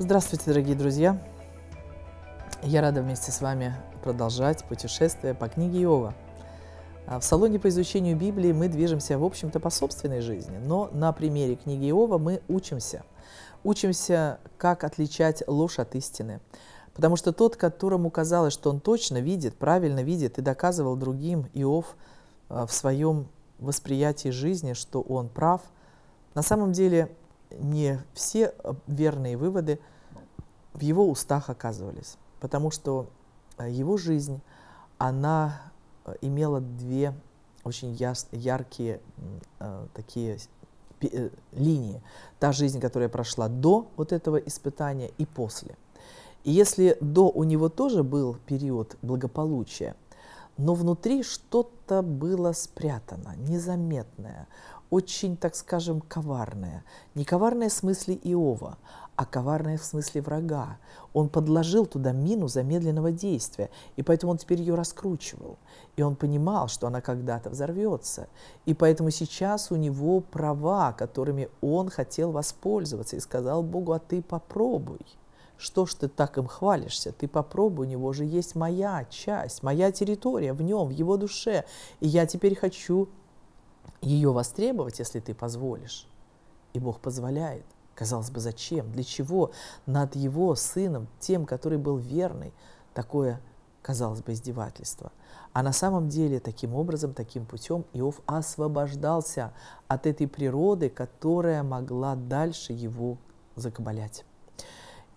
Здравствуйте, дорогие друзья! Я рада вместе с вами продолжать путешествие по книге Иова. А, в салоне по изучению Библии мы движемся, в общем-то, по собственной жизни, но на примере книги Иова мы учимся. Учимся, как отличать ложь от истины. Потому что тот, которому казалось, что он точно видит, правильно видит и доказывал другим Иов а, в своем восприятии жизни, что он прав, на самом деле не все э, верные выводы в его устах оказывались, потому что э, его жизнь, она э, имела две очень яс- яркие э, такие э, линии. Та жизнь, которая прошла до вот этого испытания и после. И если до у него тоже был период благополучия, но внутри что-то было спрятано, незаметное очень, так скажем, коварная. Не коварная в смысле Иова, а коварная в смысле врага. Он подложил туда мину замедленного действия, и поэтому он теперь ее раскручивал. И он понимал, что она когда-то взорвется. И поэтому сейчас у него права, которыми он хотел воспользоваться, и сказал Богу, а ты попробуй. Что ж ты так им хвалишься? Ты попробуй, у него же есть моя часть, моя территория в нем, в его душе. И я теперь хочу ее востребовать, если ты позволишь. И Бог позволяет. Казалось бы, зачем? Для чего над его сыном, тем, который был верный, такое, казалось бы, издевательство? А на самом деле, таким образом, таким путем Иов освобождался от этой природы, которая могла дальше его закабалять.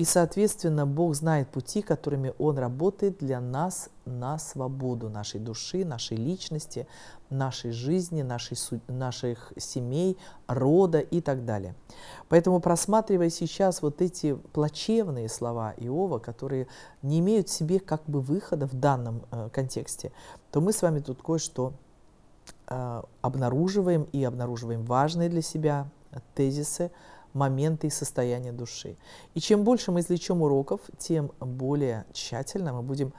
И, соответственно, Бог знает пути, которыми Он работает для нас на свободу нашей души, нашей личности, нашей жизни, нашей, наших семей, рода и так далее. Поэтому, просматривая сейчас вот эти плачевные слова Иова, которые не имеют в себе как бы выхода в данном э, контексте, то мы с вами тут кое-что э, обнаруживаем и обнаруживаем важные для себя тезисы, моменты и состояния души. И чем больше мы извлечем уроков, тем более тщательно мы будем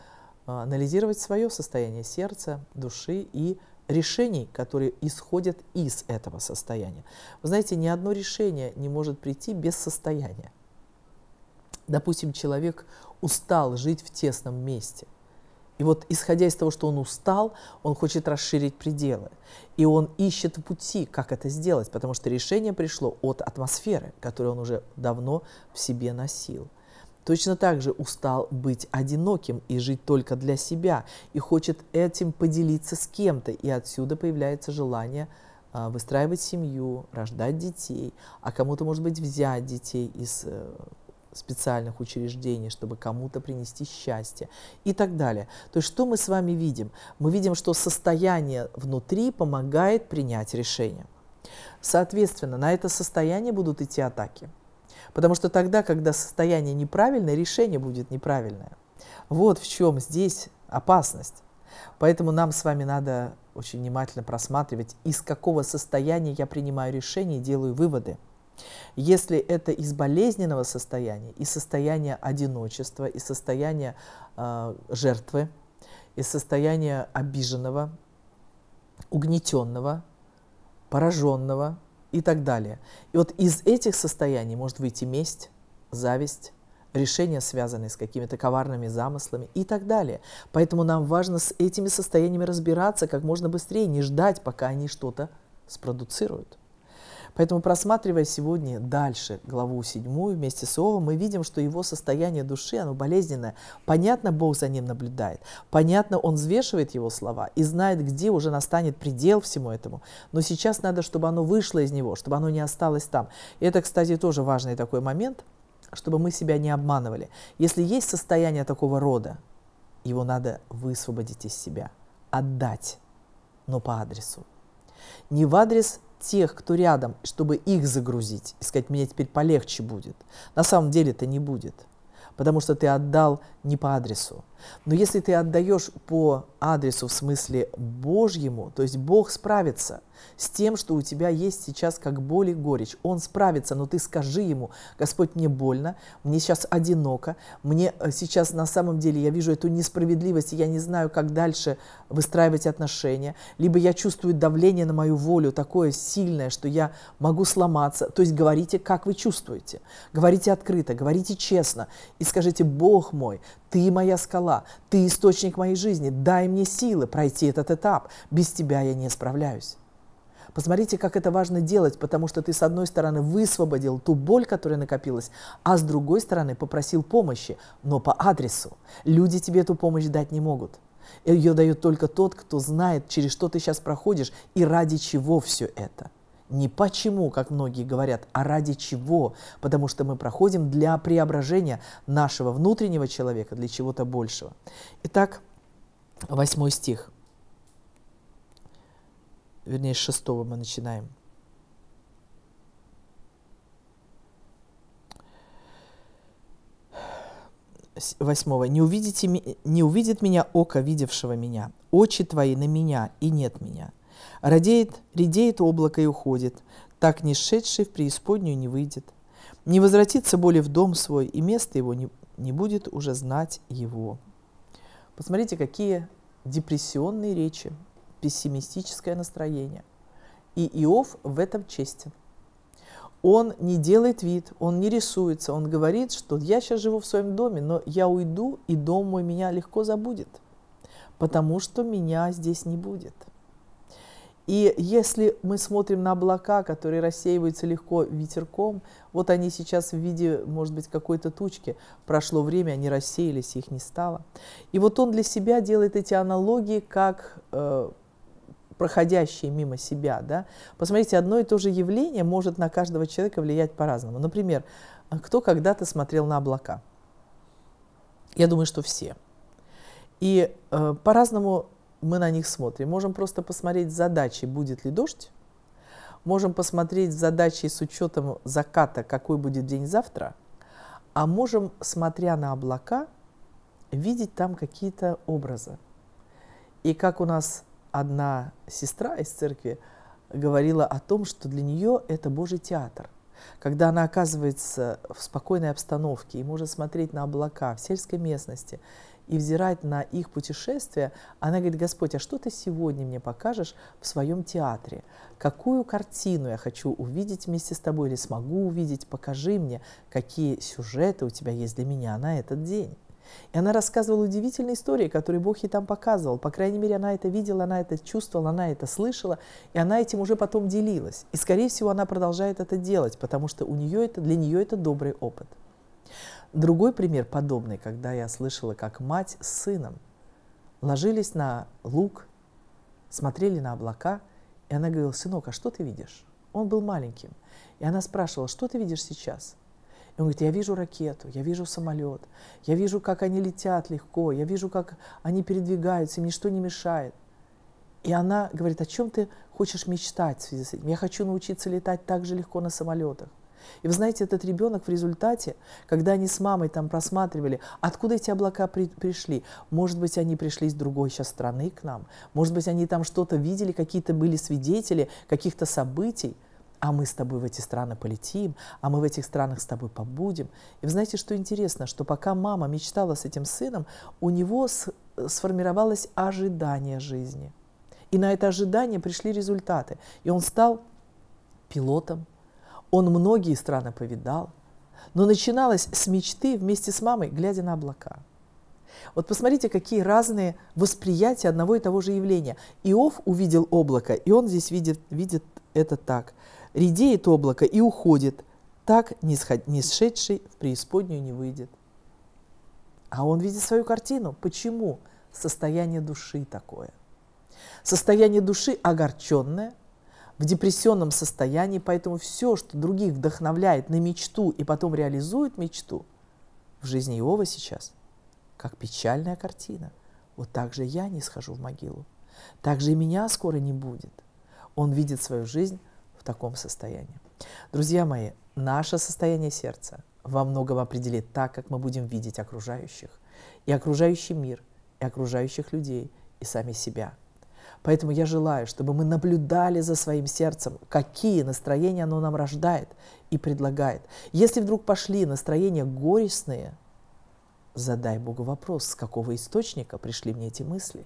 а, анализировать свое состояние сердца, души и решений, которые исходят из этого состояния. Вы знаете, ни одно решение не может прийти без состояния. Допустим, человек устал жить в тесном месте – и вот исходя из того, что он устал, он хочет расширить пределы. И он ищет пути, как это сделать, потому что решение пришло от атмосферы, которую он уже давно в себе носил. Точно так же устал быть одиноким и жить только для себя, и хочет этим поделиться с кем-то, и отсюда появляется желание а, выстраивать семью, рождать детей, а кому-то, может быть, взять детей из э, специальных учреждений, чтобы кому-то принести счастье и так далее. То есть что мы с вами видим? Мы видим, что состояние внутри помогает принять решение. Соответственно, на это состояние будут идти атаки. Потому что тогда, когда состояние неправильное, решение будет неправильное. Вот в чем здесь опасность. Поэтому нам с вами надо очень внимательно просматривать, из какого состояния я принимаю решение и делаю выводы. Если это из болезненного состояния, из состояния одиночества, из состояния э, жертвы, из состояния обиженного, угнетенного, пораженного и так далее. И вот из этих состояний может выйти месть, зависть, решения, связанные с какими-то коварными замыслами и так далее. Поэтому нам важно с этими состояниями разбираться как можно быстрее, не ждать, пока они что-то спродуцируют. Поэтому, просматривая сегодня дальше главу 7 вместе с Иовом, мы видим, что его состояние души, оно болезненное. Понятно, Бог за ним наблюдает. Понятно, он взвешивает его слова и знает, где уже настанет предел всему этому. Но сейчас надо, чтобы оно вышло из него, чтобы оно не осталось там. И это, кстати, тоже важный такой момент, чтобы мы себя не обманывали. Если есть состояние такого рода, его надо высвободить из себя, отдать, но по адресу. Не в адрес тех, кто рядом, чтобы их загрузить и сказать, мне теперь полегче будет. На самом деле это не будет потому что ты отдал не по адресу. Но если ты отдаешь по адресу в смысле Божьему, то есть Бог справится с тем, что у тебя есть сейчас как боль и горечь. Он справится, но ты скажи ему, Господь, мне больно, мне сейчас одиноко, мне э, сейчас на самом деле я вижу эту несправедливость, и я не знаю, как дальше выстраивать отношения, либо я чувствую давление на мою волю такое сильное, что я могу сломаться. То есть говорите, как вы чувствуете, говорите открыто, говорите честно, и скажите, Бог мой, Ты моя скала, Ты источник моей жизни, дай мне силы пройти этот этап, без Тебя я не справляюсь. Посмотрите, как это важно делать, потому что ты, с одной стороны, высвободил ту боль, которая накопилась, а с другой стороны, попросил помощи, но по адресу. Люди тебе эту помощь дать не могут. Ее дает только тот, кто знает, через что ты сейчас проходишь и ради чего все это. Не почему, как многие говорят, а ради чего, потому что мы проходим для преображения нашего внутреннего человека, для чего-то большего. Итак, восьмой стих. Вернее, с шестого мы начинаем. Восьмого. «Не, увидите, «Не увидит меня око, видевшего меня, очи твои на меня, и нет меня, Радеет, редеет облако и уходит, так не шедший в преисподнюю не выйдет. Не возвратится более в дом свой, и место его не, не будет уже знать его. Посмотрите, какие депрессионные речи, пессимистическое настроение. И Иов в этом честен. Он не делает вид, он не рисуется, он говорит, что я сейчас живу в своем доме, но я уйду, и дом мой меня легко забудет, потому что меня здесь не будет – и если мы смотрим на облака, которые рассеиваются легко ветерком, вот они сейчас в виде, может быть, какой-то тучки, прошло время, они рассеялись, их не стало. И вот он для себя делает эти аналогии как э, проходящие мимо себя. Да? Посмотрите, одно и то же явление может на каждого человека влиять по-разному. Например, кто когда-то смотрел на облака? Я думаю, что все. И э, по-разному мы на них смотрим. Можем просто посмотреть задачи, будет ли дождь. Можем посмотреть задачи с учетом заката, какой будет день завтра. А можем, смотря на облака, видеть там какие-то образы. И как у нас одна сестра из церкви говорила о том, что для нее это Божий театр. Когда она оказывается в спокойной обстановке и может смотреть на облака в сельской местности и взирать на их путешествия, она говорит, Господь, а что ты сегодня мне покажешь в своем театре? Какую картину я хочу увидеть вместе с тобой или смогу увидеть? Покажи мне, какие сюжеты у тебя есть для меня на этот день. И она рассказывала удивительные истории, которые Бог ей там показывал. По крайней мере, она это видела, она это чувствовала, она это слышала, и она этим уже потом делилась. И, скорее всего, она продолжает это делать, потому что у нее это, для нее это добрый опыт. Другой пример подобный, когда я слышала, как мать с сыном ложились на луг, смотрели на облака, и она говорила, сынок, а что ты видишь? Он был маленьким. И она спрашивала, что ты видишь сейчас? И он говорит, я вижу ракету, я вижу самолет, я вижу, как они летят легко, я вижу, как они передвигаются, им ничто не мешает. И она говорит, о чем ты хочешь мечтать в связи с этим? Я хочу научиться летать так же легко на самолетах. И вы знаете, этот ребенок в результате, когда они с мамой там просматривали, откуда эти облака при, пришли, может быть, они пришли из другой сейчас страны к нам, может быть, они там что-то видели, какие-то были свидетели каких-то событий, а мы с тобой в эти страны полетим, а мы в этих странах с тобой побудем. И вы знаете, что интересно, что пока мама мечтала с этим сыном, у него сформировалось ожидание жизни. И на это ожидание пришли результаты. И он стал пилотом, он многие страны повидал, но начиналось с мечты вместе с мамой, глядя на облака. Вот посмотрите, какие разные восприятия одного и того же явления. Иов увидел облако, и он здесь видит, видит это так. Редеет облако и уходит, так не сшедший в преисподнюю не выйдет. А он видит свою картину. Почему? Состояние души такое. Состояние души огорченное, в депрессионном состоянии, поэтому все, что других вдохновляет на мечту и потом реализует мечту, в жизни Иова сейчас, как печальная картина. Вот так же я не схожу в могилу, так же и меня скоро не будет. Он видит свою жизнь в таком состоянии. Друзья мои, наше состояние сердца во многом определит так, как мы будем видеть окружающих, и окружающий мир, и окружающих людей, и сами себя – Поэтому я желаю, чтобы мы наблюдали за своим сердцем, какие настроения оно нам рождает и предлагает. Если вдруг пошли настроения горестные, задай Богу вопрос, с какого источника пришли мне эти мысли,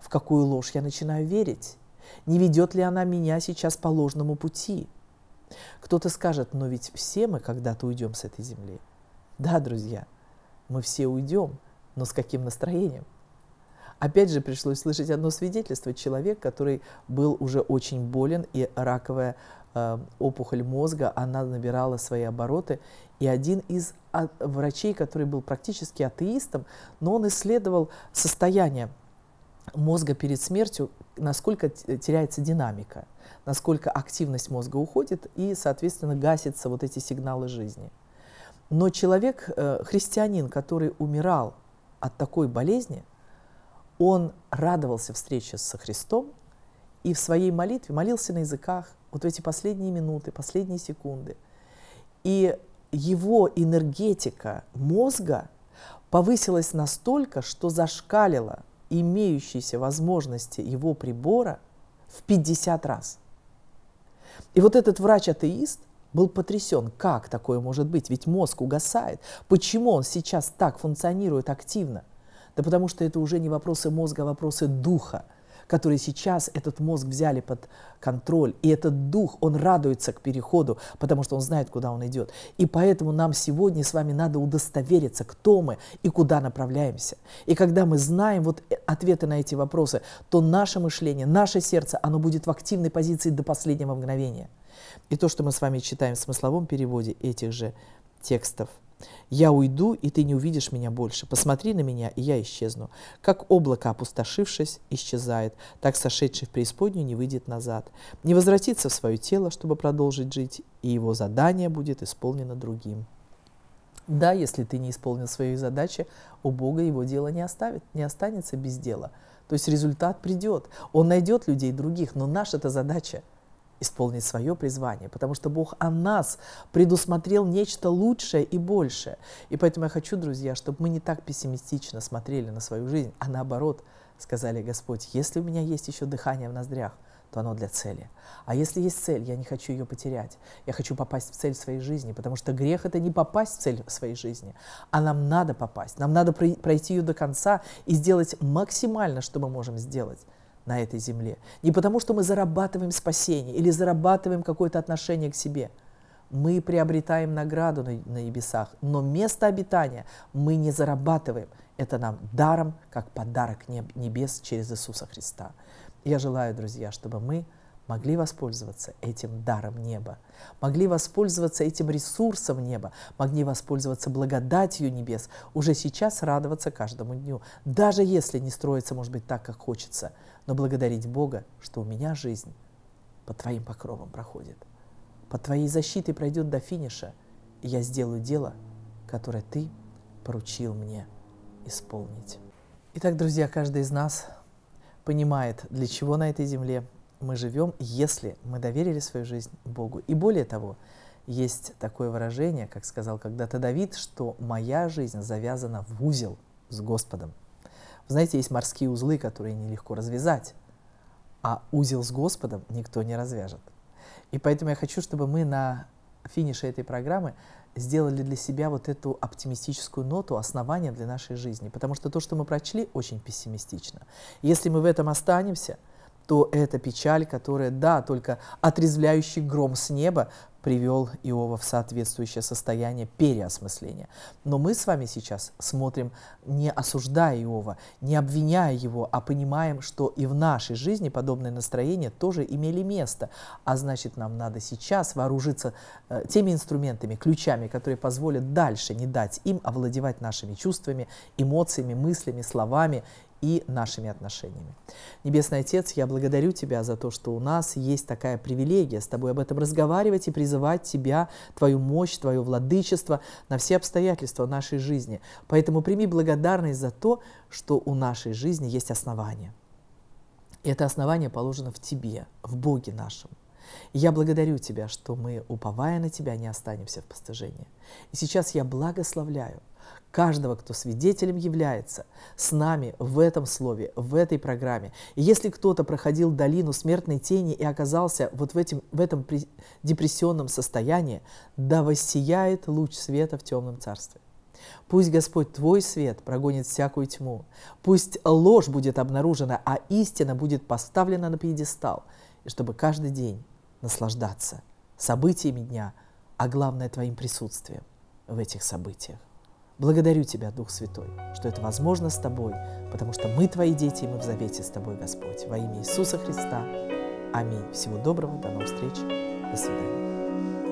в какую ложь я начинаю верить, не ведет ли она меня сейчас по ложному пути. Кто-то скажет, но ведь все мы когда-то уйдем с этой земли. Да, друзья, мы все уйдем, но с каким настроением? Опять же пришлось слышать одно свидетельство. Человек, который был уже очень болен, и раковая э, опухоль мозга, она набирала свои обороты. И один из а, врачей, который был практически атеистом, но он исследовал состояние мозга перед смертью, насколько теряется динамика, насколько активность мозга уходит и, соответственно, гасятся вот эти сигналы жизни. Но человек, э, христианин, который умирал от такой болезни, он радовался встрече со Христом и в своей молитве молился на языках вот в эти последние минуты, последние секунды. И его энергетика мозга повысилась настолько, что зашкалила имеющиеся возможности его прибора в 50 раз. И вот этот врач-атеист был потрясен, как такое может быть, ведь мозг угасает, почему он сейчас так функционирует активно. Да потому что это уже не вопросы мозга, а вопросы духа, которые сейчас этот мозг взяли под контроль. И этот дух, он радуется к переходу, потому что он знает, куда он идет. И поэтому нам сегодня с вами надо удостовериться, кто мы и куда направляемся. И когда мы знаем вот э, ответы на эти вопросы, то наше мышление, наше сердце, оно будет в активной позиции до последнего мгновения. И то, что мы с вами читаем в смысловом переводе этих же текстов – я уйду, и ты не увидишь меня больше. Посмотри на меня, и я исчезну. Как облако, опустошившись, исчезает, так сошедший в преисподнюю не выйдет назад. Не возвратится в свое тело, чтобы продолжить жить, и его задание будет исполнено другим. Да, если ты не исполнил свои задачи, у Бога его дело не, оставит, не останется без дела. То есть результат придет. Он найдет людей других, но наша это задача – исполнить свое призвание, потому что Бог о нас предусмотрел нечто лучшее и большее. И поэтому я хочу, друзья, чтобы мы не так пессимистично смотрели на свою жизнь, а наоборот сказали, Господь, если у меня есть еще дыхание в ноздрях, то оно для цели. А если есть цель, я не хочу ее потерять. Я хочу попасть в цель своей жизни, потому что грех — это не попасть в цель своей жизни, а нам надо попасть, нам надо пройти ее до конца и сделать максимально, что мы можем сделать на этой земле. Не потому, что мы зарабатываем спасение или зарабатываем какое-то отношение к себе. Мы приобретаем награду на, на небесах, но место обитания мы не зарабатываем. Это нам даром, как подарок небес через Иисуса Христа. Я желаю, друзья, чтобы мы могли воспользоваться этим даром неба, могли воспользоваться этим ресурсом неба, могли воспользоваться благодатью небес, уже сейчас радоваться каждому дню, даже если не строится, может быть, так, как хочется, но благодарить Бога, что у меня жизнь под Твоим покровом проходит, под Твоей защитой пройдет до финиша, и я сделаю дело, которое Ты поручил мне исполнить. Итак, друзья, каждый из нас понимает, для чего на этой земле мы живем, если мы доверили свою жизнь Богу. И более того, есть такое выражение, как сказал когда-то Давид, что моя жизнь завязана в узел с Господом. Вы знаете, есть морские узлы, которые нелегко развязать, а узел с Господом никто не развяжет. И поэтому я хочу, чтобы мы на финише этой программы сделали для себя вот эту оптимистическую ноту, основание для нашей жизни. Потому что то, что мы прочли, очень пессимистично. Если мы в этом останемся – то это печаль, которая, да, только отрезвляющий гром с неба привел Иова в соответствующее состояние переосмысления. Но мы с вами сейчас смотрим, не осуждая Иова, не обвиняя его, а понимаем, что и в нашей жизни подобные настроения тоже имели место. А значит, нам надо сейчас вооружиться э, теми инструментами, ключами, которые позволят дальше не дать им овладевать нашими чувствами, эмоциями, мыслями, словами и нашими отношениями. Небесный Отец, я благодарю Тебя за то, что у нас есть такая привилегия с Тобой об этом разговаривать и призывать Тебя, Твою мощь, Твое владычество на все обстоятельства нашей жизни. Поэтому прими благодарность за то, что у нашей жизни есть основание. И это основание положено в Тебе, в Боге нашем. И я благодарю Тебя, что мы, уповая на Тебя, не останемся в постыжении. И сейчас я благословляю – каждого, кто свидетелем является, с нами в этом слове, в этой программе. И если кто-то проходил долину смертной тени и оказался вот в, этим, в этом депрессионном состоянии, да воссияет луч света в темном царстве. Пусть Господь твой свет прогонит всякую тьму. Пусть ложь будет обнаружена, а истина будет поставлена на пьедестал. И чтобы каждый день наслаждаться событиями дня, а главное твоим присутствием в этих событиях. Благодарю Тебя, Дух Святой, что это возможно с Тобой, потому что мы Твои дети, и мы в завете с Тобой, Господь. Во имя Иисуса Христа. Аминь. Всего доброго, до новых встреч. До свидания.